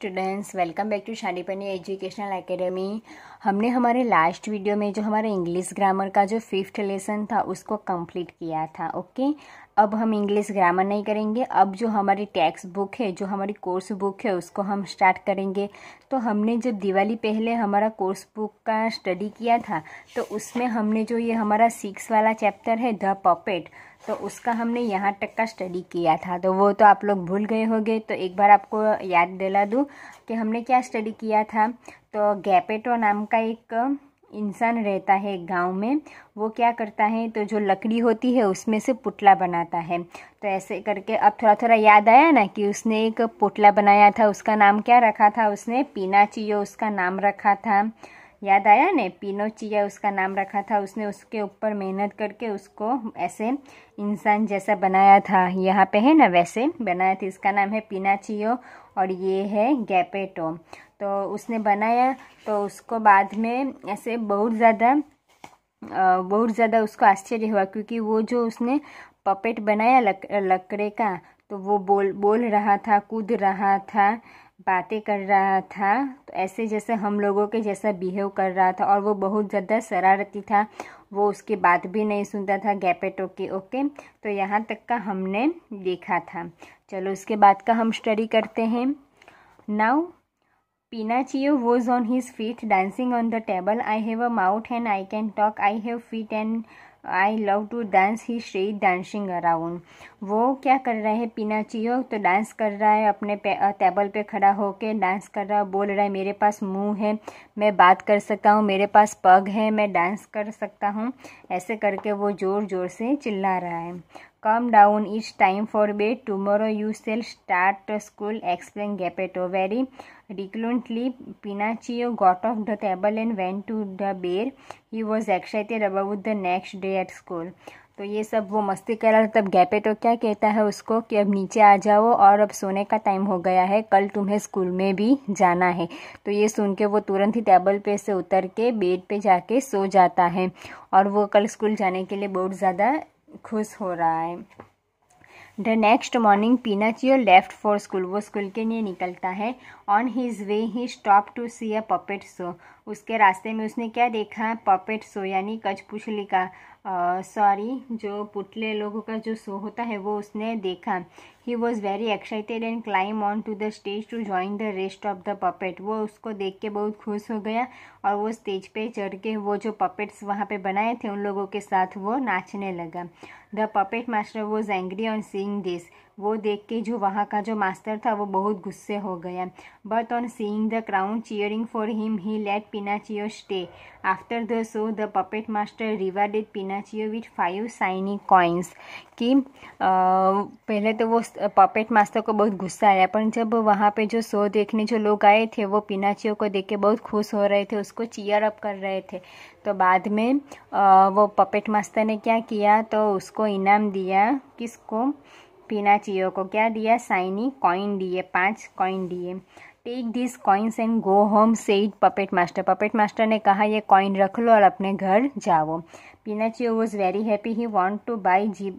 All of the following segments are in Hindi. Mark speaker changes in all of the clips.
Speaker 1: स्टूडेंट्स वेलकम बैक टू शानी पनी एजुकेशनल एकेडमी हमने हमारे लास्ट वीडियो में जो हमारे इंग्लिश ग्रामर का जो फिफ्थ लेसन था उसको कंप्लीट किया था ओके अब हम इंग्लिश ग्रामर नहीं करेंगे अब जो हमारी टैक्स बुक है जो हमारी कोर्स बुक है उसको हम स्टार्ट करेंगे तो हमने जब दिवाली पहले हमारा कोर्स बुक का स्टडी किया था तो उसमें हमने जो ये हमारा सिक्स वाला चैप्टर है द पॉपेट तो उसका हमने यहाँ तक का स्टडी किया था तो वो तो आप लोग भूल गए होंगे तो एक बार आपको याद दिला दूँ कि हमने क्या स्टडी किया था तो गैपेटो नाम का एक इंसान रहता है गांव में वो क्या करता है तो जो लकड़ी होती है उसमें से पुतला बनाता है तो ऐसे करके अब थोड़ा थोड़ा याद आया ना कि उसने एक पुतला बनाया था उसका नाम क्या रखा था उसने पीना चाहिए उसका नाम रखा था याद आया ने पीनो चिया उसका नाम रखा था उसने उसके ऊपर मेहनत करके उसको ऐसे इंसान जैसा बनाया था यहाँ पे है ना वैसे बनाया था इसका नाम है पीना चियो और ये है गैपेटो तो उसने बनाया तो उसको बाद में ऐसे बहुत ज़्यादा बहुत ज़्यादा उसको आश्चर्य हुआ क्योंकि वो जो उसने पपेट बनाया लक, लकड़े का तो वो बोल बोल रहा था कूद रहा था बातें कर रहा था तो ऐसे जैसे हम लोगों के जैसा बिहेव कर रहा था और वो बहुत ज़्यादा शरारती था वो उसकी बात भी नहीं सुनता था गैपेटो ओके ओके तो यहाँ तक का हमने देखा था चलो उसके बाद का हम स्टडी करते हैं now Pinocchio was on his feet dancing on the table I have a mouth and I can talk I have feet and I love to dance he श्री डांसिंग अराउंड वो क्या कर है पीना पिनाचियो तो डांस कर रहा है अपने टेबल पे खड़ा होकर डांस कर रहा है बोल रहा है मेरे पास मुंह है मैं बात कर सकता हूँ मेरे पास पग है मैं डांस कर सकता हूँ ऐसे करके वो ज़ोर ज़ोर से चिल्ला रहा है calm down it's time for bed tomorrow you shall start school explain Geppetto very Reluctantly, Pinocchio got off the table and went to the bear. He was excited about the next day at school. तो ये सब वो मस्ती कर रहा था तब गैपेटो क्या कहता है उसको कि अब नीचे आ जाओ और अब सोने का टाइम हो गया है कल तुम्हें स्कूल में भी जाना है तो ये सुन के वो तुरंत ही टेबल पे से उतर के बेड पे जाके सो जाता है और वो कल स्कूल जाने के लिए बहुत ज़्यादा खुश हो रहा है the next morning Pinocchio left for school वो स्कूल के लिए निकलता है on his way he stop to see a puppet show उसके रास्ते में उसने क्या देखा पपेट शो यानी कचपुचली का सॉरी जो पुतले लोगों का जो शो होता है वो उसने देखा he was very excited and climb on to the stage to join the rest of the puppet वो उसको देख के बहुत खुश हो गया और वो स्टेज पे चढ़ के वो जो पपेट्स वहाँ पे बनाए थे उन लोगों के साथ वो नाचने लगा द पपेट मास्टर वो एंग्री ऑन सीइंग दिस वो देख के जो वहाँ का जो मास्टर था वो बहुत गुस्से हो गया but on seeing the crowd cheering for him he let Pinocchio stay after the show the puppet master rewarded Pinocchio with five shiny coins कि आ, पहले तो वो पपेट मास्टर को बहुत गुस्सा आया पर जब वहाँ पे जो शो देखने जो लोग आए थे वो पिनाचियो को देख के बहुत खुश हो रहे थे उसको उसको चीयर अप कर रहे थे तो बाद में वो पपेट मास्टर ने क्या किया तो उसको इनाम दिया किसको पिनाचियो को क्या दिया साइनी कॉइन दिए पाँच कॉइन दिए take this coins and go home said puppet master puppet master ने कहा ये कॉइन रख लो और अपने घर जाओ Pinocchio was very happy he want to buy जी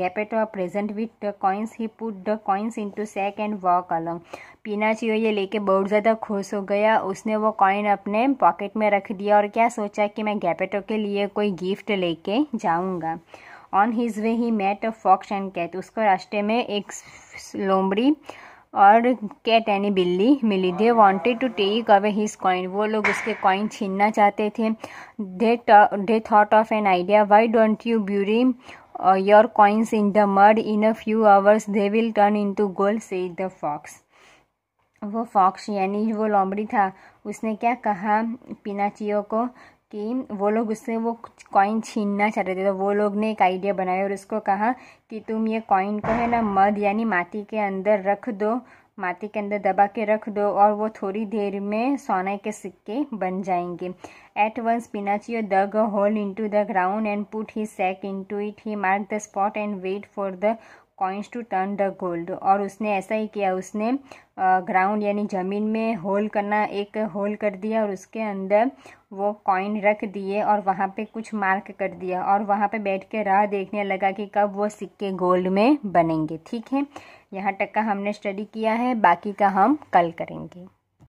Speaker 1: Geppetto present with the coins he put the coins into sack and walk along Pinocchio ये लेके बहुत ज़्यादा खुश हो गया उसने वो कॉइन अपने पॉकेट में रख दिया और क्या सोचा कि मैं गैपेटो के लिए कोई गिफ्ट लेके जाऊँगा on his way he met a fox and cat उसको रास्ते में एक लोमड़ी और कैट यानी बिल्ली मिली they wanted to take away his coin वो लोग उसके कॉइन छीनना चाहते थे they thought of an idea why don't you bury your coins in the mud in a few hours they will turn into gold said the fox वो फॉक्स यानी वो लोमड़ी था उसने क्या कहा पिनाचियो को कि वो लोग उससे वो कॉइन छीनना चाहते थे तो वो लोग ने एक आइडिया बनाया और उसको कहा कि तुम ये कॉइन को है ना मद यानी माटी के अंदर रख दो माटी के अंदर दबा के रख दो और वो थोड़ी देर में सोने के सिक्के बन जाएंगे eight once Pinocchio dug a hole into the ground and put he in into it he mark the spot and wait for the coins to turn the gold और उसने ऐसा ही किया उसने ग्राउंड यानी ज़मीन में होल करना एक होल कर दिया और उसके अंदर वो कॉइन रख दिए और वहाँ पे कुछ मार्क कर दिया और वहाँ पे बैठ के राह देखने लगा कि कब वो सिक्के गोल्ड में बनेंगे ठीक है यहाँ तक का हमने स्टडी किया है बाकी का हम कल करेंगे